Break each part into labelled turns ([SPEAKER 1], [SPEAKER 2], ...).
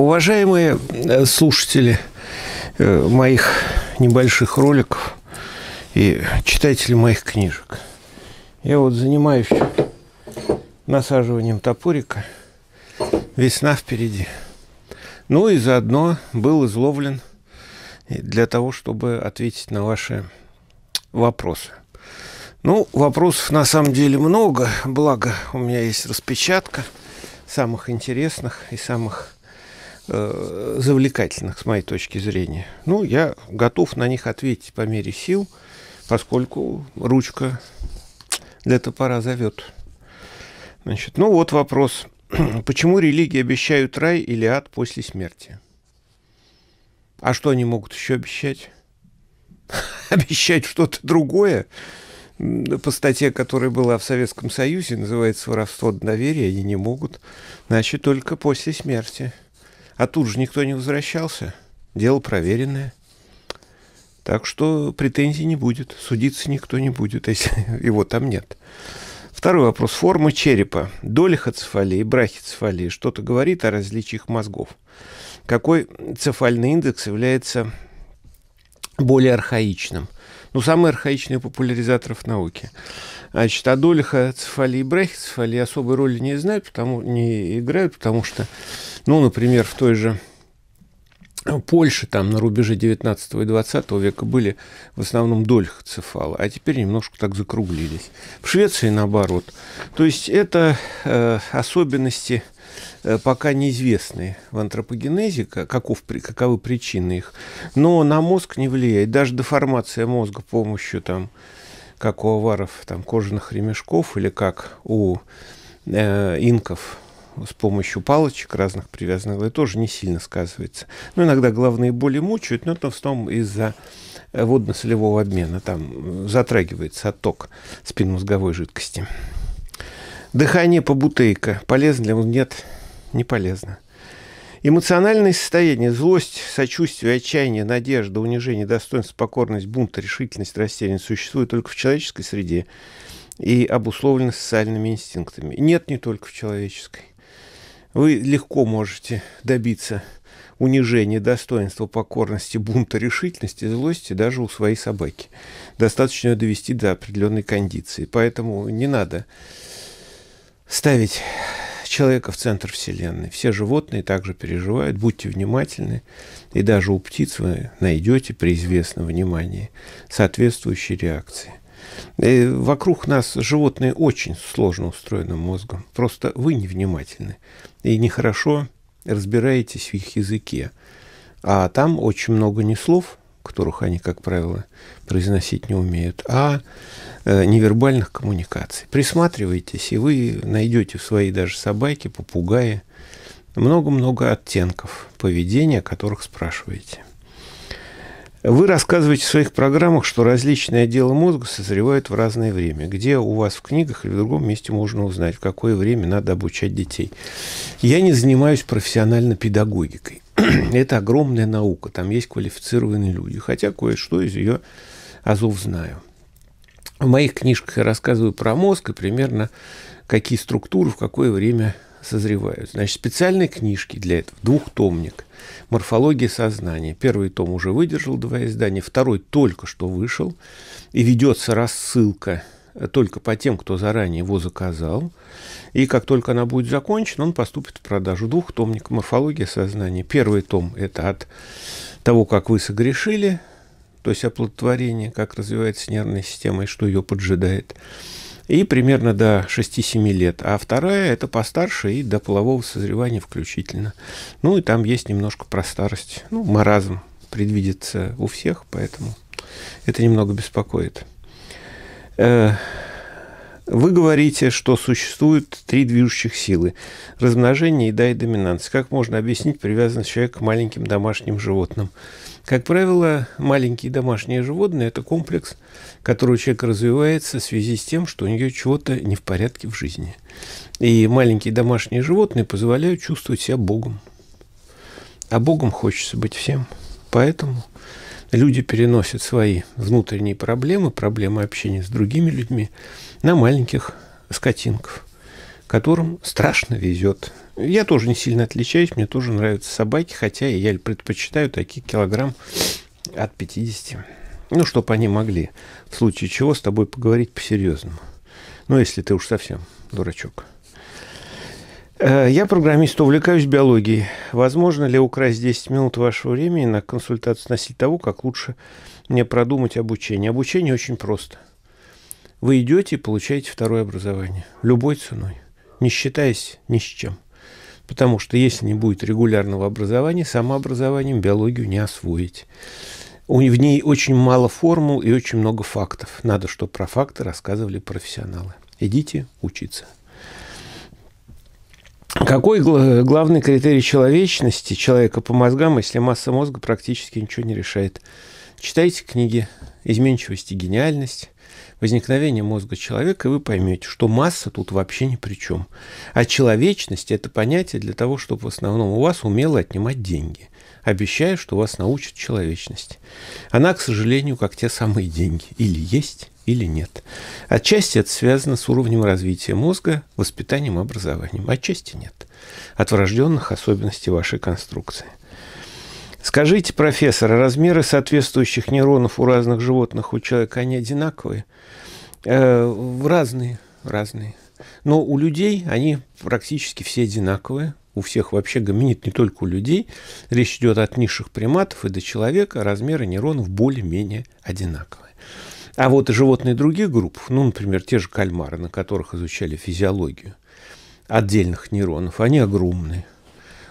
[SPEAKER 1] Уважаемые э, слушатели э, моих небольших роликов и читатели моих книжек, я вот занимаюсь насаживанием топорика. Весна впереди. Ну и заодно был изловлен для того, чтобы ответить на ваши вопросы. Ну, вопросов на самом деле много, благо у меня есть распечатка самых интересных и самых э, завлекательных, с моей точки зрения. Ну, я готов на них ответить по мере сил, поскольку ручка для топора зовет. Значит, ну вот вопрос. Почему религии обещают рай или ад после смерти? А что они могут еще обещать? Обещать что-то другое? По статье, которая была в Советском Союзе, называется «Воровство доверия», они не могут. Значит, только после смерти. А тут же никто не возвращался. Дело проверенное. Так что претензий не будет, судиться никто не будет, если его там нет. Второй вопрос. Форма черепа. Доля хацефалии, брахицефалии что-то говорит о различиях мозгов. Какой цефальный индекс является более архаичным – ну, самые архаичные популяризаторов науки. Значит, Адольха, Цефали и Брахи особой роли не знают, потому не играют, потому что, ну, например, в той же Польши там на рубеже 19 и 20 века были в основном дольхоцефалы, а теперь немножко так закруглились. В Швеции наоборот. То есть это э, особенности э, пока неизвестные в антропогенезе, каков, каковы причины их, но на мозг не влияет. Даже деформация мозга помощью, там, как у аваров, там, кожаных ремешков или как у э, инков – с помощью палочек разных привязанных, тоже не сильно сказывается. Но ну, иногда головные боли мучают, но это в основном из-за э, водно-солевого обмена. Там э, затрагивается отток спинномозговой жидкости. Дыхание по бутейка. Полезно ли? Нет, не полезно. Эмоциональное состояние, злость, сочувствие, отчаяние, надежда, унижение, достоинство, покорность, бунт, решительность, растерянность существуют только в человеческой среде и обусловлены социальными инстинктами. Нет, не только в человеческой вы легко можете добиться унижения достоинства, покорности, бунта, решительности, злости даже у своей собаки. Достаточно ее довести до определенной кондиции. Поэтому не надо ставить человека в центр Вселенной. Все животные также переживают, будьте внимательны. И даже у птиц вы найдете при известном внимании соответствующие реакции. Вокруг нас животные очень сложно устроены мозгом. Просто вы невнимательны и нехорошо разбираетесь в их языке. А там очень много не слов, которых они, как правило, произносить не умеют, а э, невербальных коммуникаций. Присматривайтесь, и вы найдете в своей даже собаке, попугае, много-много оттенков поведения, которых спрашиваете. Вы рассказываете в своих программах, что различные отделы мозга созревают в разное время. Где у вас в книгах или в другом месте можно узнать, в какое время надо обучать детей? Я не занимаюсь профессионально педагогикой. Это огромная наука, там есть квалифицированные люди, хотя кое-что из ее азов знаю. В моих книжках я рассказываю про мозг и примерно какие структуры в какое время созревают. Значит, специальные книжки для этого. Двухтомник. Морфология сознания. Первый том уже выдержал два издания, второй только что вышел. И ведется рассылка только по тем, кто заранее его заказал. И как только она будет закончена, он поступит в продажу. Двухтомник «Морфология сознания». Первый том – это от того, как вы согрешили, то есть оплодотворение, как развивается нервная система и что ее поджидает и примерно до 6-7 лет. А вторая это постарше и до полового созревания включительно. Ну и там есть немножко про старость. Ну, маразм предвидится у всех, поэтому это немного беспокоит. Э, вы говорите, что существуют три движущих силы – размножение, еда и доминанс. Как можно объяснить привязанность человека к маленьким домашним животным? Как правило, маленькие домашние животные – это комплекс, который у человека развивается в связи с тем, что у нее чего-то не в порядке в жизни. И маленькие домашние животные позволяют чувствовать себя Богом. А Богом хочется быть всем. Поэтому люди переносят свои внутренние проблемы, проблемы общения с другими людьми – на маленьких скотинков, которым страшно везет. Я тоже не сильно отличаюсь, мне тоже нравятся собаки, хотя я предпочитаю такие килограмм от 50. Ну, чтобы они могли, в случае чего, с тобой поговорить по-серьезному. Ну, если ты уж совсем дурачок. Э, я программист, увлекаюсь биологией. Возможно ли украсть 10 минут вашего времени на консультацию относительно того, как лучше мне продумать обучение? Обучение очень просто – вы идете и получаете второе образование любой ценой, не считаясь ни с чем. Потому что если не будет регулярного образования, самообразованием биологию не освоить. В ней очень мало формул и очень много фактов. Надо, чтобы про факты рассказывали профессионалы. Идите учиться. Какой главный критерий человечности человека по мозгам, если масса мозга практически ничего не решает? Читайте книги «Изменчивость и гениальность», возникновение мозга человека, и вы поймете, что масса тут вообще ни при чем. А человечность – это понятие для того, чтобы в основном у вас умело отнимать деньги, Обещаю, что вас научат человечность. Она, к сожалению, как те самые деньги. Или есть, или нет. Отчасти это связано с уровнем развития мозга, воспитанием, образованием. Отчасти нет. От врожденных особенностей вашей конструкции. Скажите, профессор, а размеры соответствующих нейронов у разных животных, у человека, они одинаковые? Э, разные, разные. Но у людей они практически все одинаковые. У всех вообще гоминид не только у людей. Речь идет от низших приматов и до человека. Размеры нейронов более-менее одинаковые. А вот животные других групп, ну, например, те же кальмары, на которых изучали физиологию отдельных нейронов, они огромные.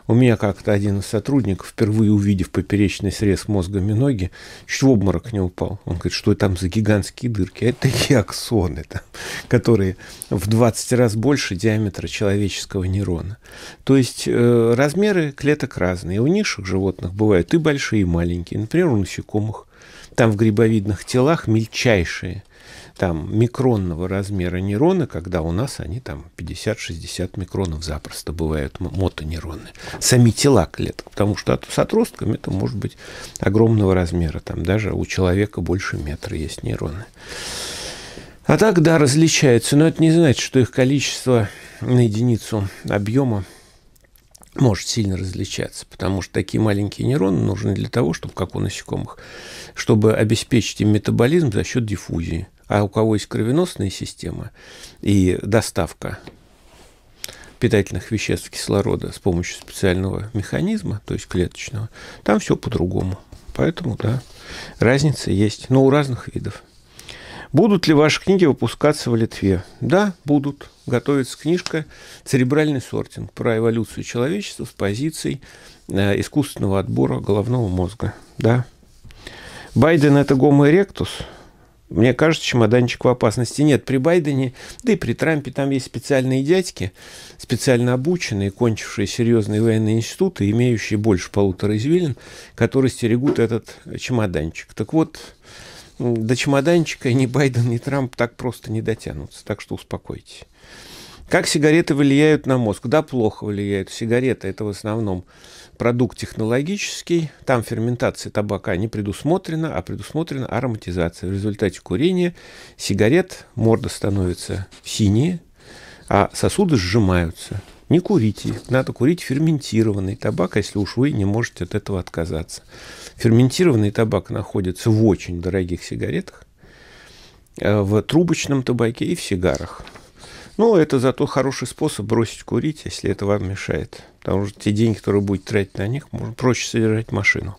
[SPEAKER 1] У меня как-то один из сотрудников, впервые увидев поперечный срез мозгами ноги, чуть в обморок не упал. Он говорит, что там за гигантские дырки? Это яксоны, там, которые в 20 раз больше диаметра человеческого нейрона. То есть э, размеры клеток разные. У низших животных бывают и большие, и маленькие. Например, у насекомых. Там в грибовидных телах мельчайшие там микронного размера нейроны, когда у нас они там 50-60 микронов запросто бывают мотонейроны. Сами тела клеток, потому что с отростками это может быть огромного размера, там даже у человека больше метра есть нейроны. А так, да, различаются, но это не значит, что их количество на единицу объема может сильно различаться, потому что такие маленькие нейроны нужны для того, чтобы, как у насекомых, чтобы обеспечить им метаболизм за счет диффузии. А у кого есть кровеносная система и доставка питательных веществ кислорода с помощью специального механизма, то есть клеточного, там все по-другому. Поэтому, да, разница есть, но у разных видов. Будут ли ваши книги выпускаться в Литве? Да, будут. Готовится книжка «Церебральный сортинг» про эволюцию человечества с позицией э, искусственного отбора головного мозга. Да. Байден – это гомо эректус? Мне кажется, чемоданчик в опасности нет. При Байдене, да и при Трампе там есть специальные дядьки, специально обученные, кончившие серьезные военные институты, имеющие больше полутора извилин, которые стерегут этот чемоданчик. Так вот, до чемоданчика ни Байден, ни Трамп так просто не дотянутся. Так что успокойтесь. Как сигареты влияют на мозг? Да, плохо влияют. Сигареты – это в основном продукт технологический. Там ферментация табака не предусмотрена, а предусмотрена ароматизация. В результате курения сигарет морда становится синие, а сосуды сжимаются. Не курите. Надо курить ферментированный табак, если уж вы не можете от этого отказаться. Ферментированный табак находится в очень дорогих сигаретах, э, в трубочном табаке и в сигарах. Но ну, это зато хороший способ бросить курить, если это вам мешает. Потому что те деньги, которые будете тратить на них, можно проще содержать машину.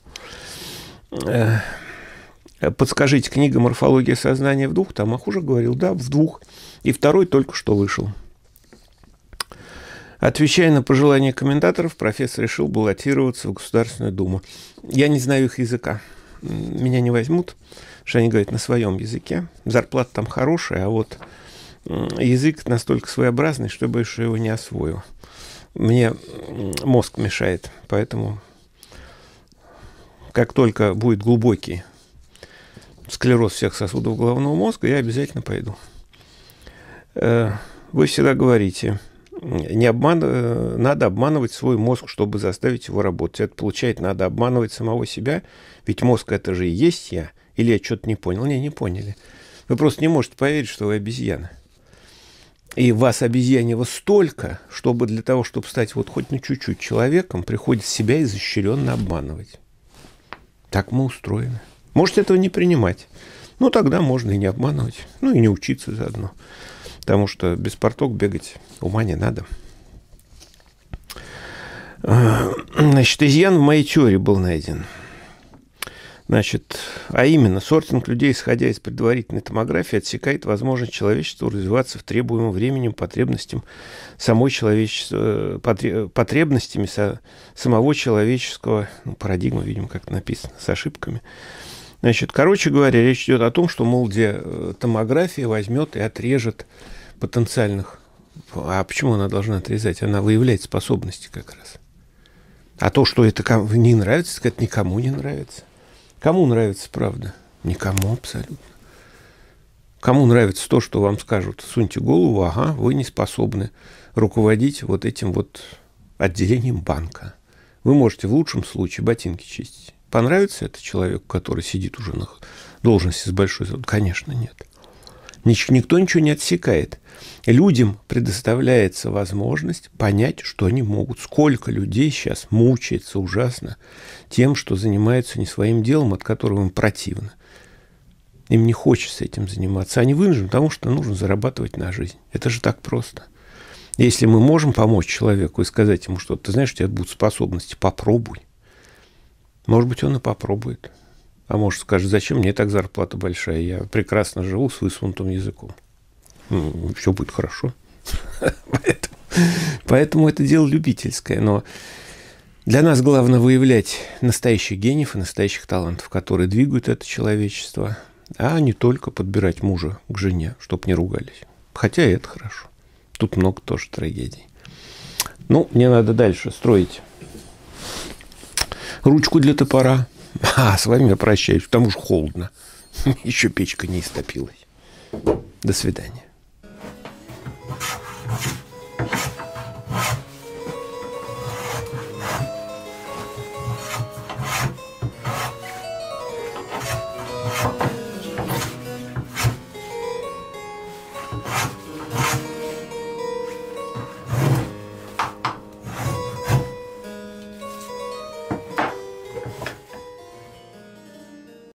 [SPEAKER 1] Э, подскажите, книга «Морфология сознания» в двух томах уже говорил, да, в двух. И второй только что вышел. Отвечая на пожелания комментаторов, профессор решил баллотироваться в Государственную Думу. Я не знаю их языка. Меня не возьмут, что они говорят на своем языке. Зарплата там хорошая, а вот язык настолько своеобразный, что я боюсь, его не освою. Мне мозг мешает, поэтому как только будет глубокий склероз всех сосудов головного мозга, я обязательно пойду. Э, вы всегда говорите, не обман... Э, надо обманывать свой мозг, чтобы заставить его работать. Это получает, надо обманывать самого себя, ведь мозг это же и есть я. Или я что-то не понял? Не, не поняли. Вы просто не можете поверить, что вы обезьяна. И вас обезьянило столько, чтобы для того, чтобы стать вот хоть на чуть-чуть человеком, приходится себя изощренно обманывать. Так мы устроены. Можете этого не принимать. Ну, тогда можно и не обманывать. Ну, и не учиться заодно. Потому что без порток бегать ума не надо. Э, значит, изъян в моей теории был найден. Значит, а именно, сортинг людей, исходя из предварительной томографии, отсекает возможность человечеству развиваться в требуемом временем потребностям самой человечества, э, потребностями со, самого человеческого, ну, парадигма, видимо, как написано, с ошибками, Значит, короче говоря, речь идет о том, что, мол, где э, томография возьмет и отрежет потенциальных. А почему она должна отрезать? Она выявляет способности как раз. А то, что это не нравится, так это никому не нравится. Кому нравится правда? Никому абсолютно. Кому нравится то, что вам скажут, суньте голову, ага, вы не способны руководить вот этим вот отделением банка. Вы можете в лучшем случае ботинки чистить. Понравится это человеку, который сидит уже на должности с большой зарплатой? Конечно, нет. Никто ничего не отсекает. Людям предоставляется возможность понять, что они могут. Сколько людей сейчас мучается ужасно тем, что занимаются не своим делом, от которого им противно. Им не хочется этим заниматься. Они вынуждены, потому что нужно зарабатывать на жизнь. Это же так просто. Если мы можем помочь человеку и сказать ему что-то, ты знаешь, у тебя будут способности, попробуй. Может быть, он и попробует. А может, скажет, зачем мне так зарплата большая, я прекрасно живу с высунутым языком. Ну, все будет хорошо. Поэтому, это дело любительское. Но для нас главное выявлять настоящих гениев и настоящих талантов, которые двигают это человечество, а не только подбирать мужа к жене, чтобы не ругались. Хотя и это хорошо. Тут много тоже трагедий. Ну, мне надо дальше строить ручку для топора. А, с вами я прощаюсь, потому что холодно. Еще печка не истопилась. До свидания.